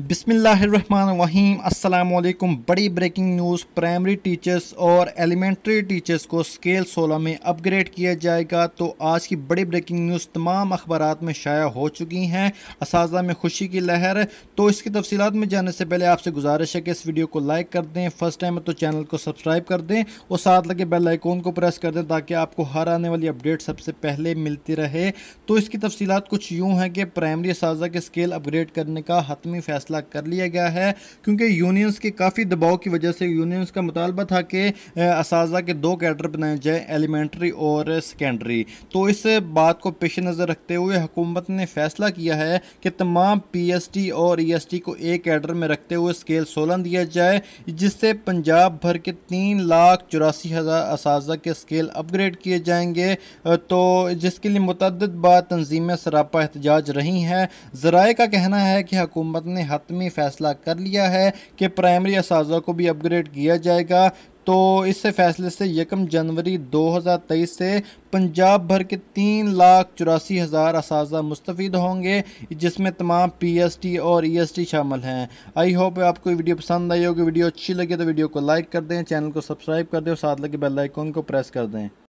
बिसमीम अल्लाम बड़ी ब्रेकिंग न्यूज़ प्राइमरी टीचर्स और एलिमेंट्री टीचर्स को स्केल 16 में अपग्रेड किया जाएगा तो आज की बड़ी ब्रेकिंग न्यूज़ तमाम अखबार में शाया हो चुकी हैं इस में खुशी की लहर तो इसकी तफसीत में जाने से पहले आपसे गुजारिश है कि इस वीडियो को लाइक कर दें फर्स्ट टाइम तो चैनल को सब्सक्राइब कर दें और साथ लगे बेल आइकॉन को प्रेस कर दें ताकि आपको हर आने वाली अपडेट सबसे पहले मिलती रहे तो इसकी तफसीत कुछ यूँ हैं कि प्राइमरी इस के स्केल अपग्रेड करने का हतमी फैसला फैसला कर लिया गया है क्योंकि यूनियंस के काफ़ी दबाव की वजह से यूनियंस का मुतालबा था कि इस के दो कैडर बनाए जाए एलिमेंट्री और सेकेंडरी तो इस बात को पेश नज़र रखते हुए हुकूमत ने फैसला किया है कि तमाम पी और ई e को एक कैडर में रखते हुए स्केल सोलह दिया जाए जिससे पंजाब भर के तीन लाख चौरासी हज़ार इस के स्केल अपग्रेड किए जाएंगे तो जिसके लिए मुतद बार तनजीमें सरापा एहतजाज रही हैं ज़राए का कहना है कि हकूमत ने हतमी फैसला कर लिया है कि प्राइमरी इस को भी अपग्रेड किया जाएगा तो इससे फैसले से यकम जनवरी 2023 से पंजाब भर के तीन लाख चौरासी हज़ार इस मुस्तफ़ होंगे जिसमें तमाम पी एस टी और ई एस टी शामिल हैं आई होप आपको वीडियो पसंद आई होगी वीडियो अच्छी लगी तो वीडियो को लाइक कर दें चैनल को सब्सक्राइब कर दें और साथ लगे बेल आइकॉन को प्रेस कर दें